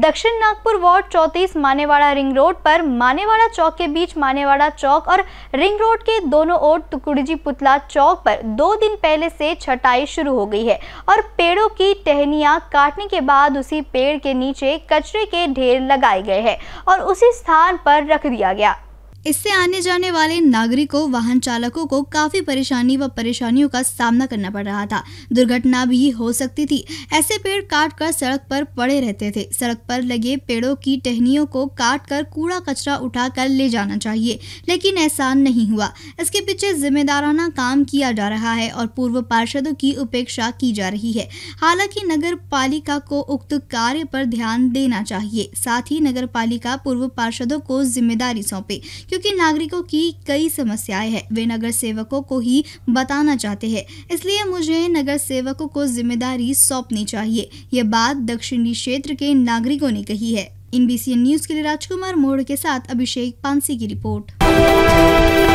दक्षिण नागपुर वार्ड चौतीस Manewada ring road पर मानेवाड़ा चौक के बीच मानेवाड़ा चौक और रिंग रोड के दोनों ओर तुकुड़जी पुतला चौक पर दो दिन पहले से छटाई शुरू हो गई है और पेड़ों की टहनिया काटने के बाद उसी पेड़ के नीचे कचरे के ढेर लगाए गए हैं और उसी स्थान पर रख दिया गया इससे आने जाने वाले नागरिकों वाहन चालकों को काफी परेशानी व परेशानियों का सामना करना पड़ रहा था दुर्घटना भी हो सकती थी ऐसे पेड़ काट कर सड़क पर पड़े रहते थे सड़क पर लगे पेड़ों की टहनियों को काट कर कूड़ा कचरा उठा कर ले जाना चाहिए लेकिन ऐसा नहीं हुआ इसके पीछे जिम्मेदाराना काम किया जा रहा है और पूर्व पार्षदों की उपेक्षा की जा रही है हालांकि नगर पालिका को उक्त कार्य पर ध्यान देना चाहिए साथ ही नगर पालिका पूर्व पार्षदों को जिम्मेदारी सौंपे क्योंकि नागरिकों की कई समस्याएं हैं वे नगर सेवकों को ही बताना चाहते हैं इसलिए मुझे नगर सेवकों को जिम्मेदारी सौंपनी चाहिए यह बात दक्षिणी क्षेत्र के नागरिकों ने कही है इन न्यूज के लिए राजकुमार मोड़ के साथ अभिषेक पानसी की रिपोर्ट